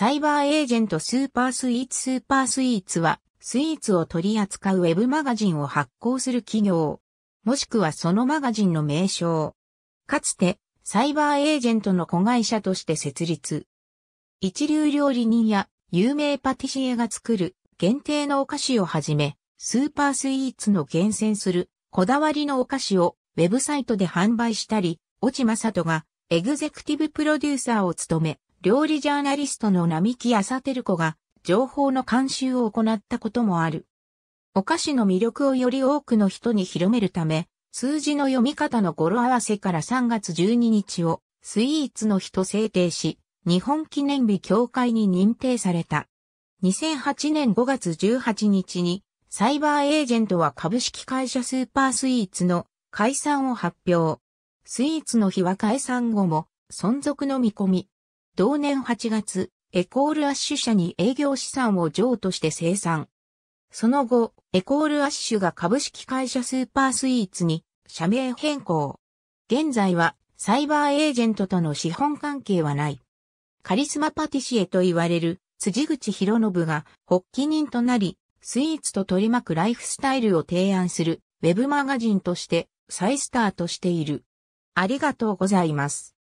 サイバーエージェントスーパースイーツスーパースイーツは、スイーツを取り扱うウェブマガジンを発行する企業、もしくはそのマガジンの名称。かつて、サイバーエージェントの子会社として設立。一流料理人や有名パティシエが作る限定のお菓子をはじめ、スーパースイーツの厳選するこだわりのお菓子をウェブサイトで販売したり、落ち正人がエグゼクティブプロデューサーを務め、料理ジャーナリストの並木朝照子が情報の監修を行ったこともある。お菓子の魅力をより多くの人に広めるため、数字の読み方の語呂合わせから3月12日をスイーツの日と制定し、日本記念日協会に認定された。2008年5月18日にサイバーエージェントは株式会社スーパースイーツの解散を発表。スイーツの日は解散後も存続の見込み。同年8月、エコールアッシュ社に営業資産を譲渡して生産。その後、エコールアッシュが株式会社スーパースイーツに社名変更。現在はサイバーエージェントとの資本関係はない。カリスマパティシエと言われる辻口博信が発起人となり、スイーツと取り巻くライフスタイルを提案するウェブマガジンとして再スタートしている。ありがとうございます。